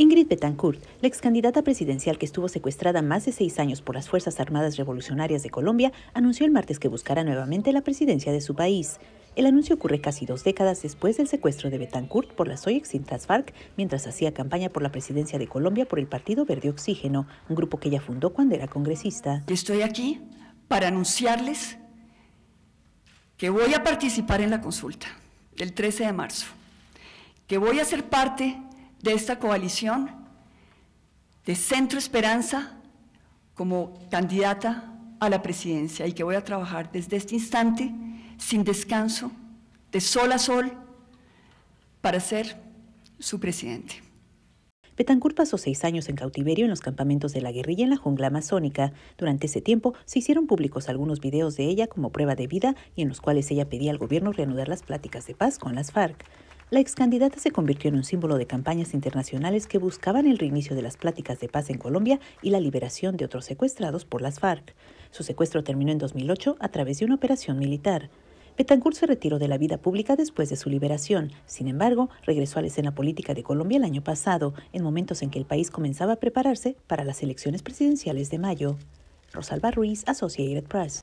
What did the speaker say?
Ingrid Betancourt, la ex candidata presidencial que estuvo secuestrada más de seis años por las Fuerzas Armadas Revolucionarias de Colombia, anunció el martes que buscará nuevamente la presidencia de su país. El anuncio ocurre casi dos décadas después del secuestro de Betancourt por las hoy extintas FARC, mientras hacía campaña por la presidencia de Colombia por el Partido Verde Oxígeno, un grupo que ella fundó cuando era congresista. Estoy aquí para anunciarles que voy a participar en la consulta del 13 de marzo, que voy a ser parte de esta coalición, de Centro Esperanza, como candidata a la presidencia y que voy a trabajar desde este instante, sin descanso, de sol a sol, para ser su presidente. Betancourt pasó seis años en cautiverio en los campamentos de la guerrilla en la jungla amazónica. Durante ese tiempo se hicieron públicos algunos videos de ella como prueba de vida y en los cuales ella pedía al gobierno reanudar las pláticas de paz con las FARC. La ex candidata se convirtió en un símbolo de campañas internacionales que buscaban el reinicio de las pláticas de paz en Colombia y la liberación de otros secuestrados por las FARC. Su secuestro terminó en 2008 a través de una operación militar. Betancourt se retiró de la vida pública después de su liberación. Sin embargo, regresó a la escena política de Colombia el año pasado, en momentos en que el país comenzaba a prepararse para las elecciones presidenciales de mayo. Rosalba Ruiz, Associated Press.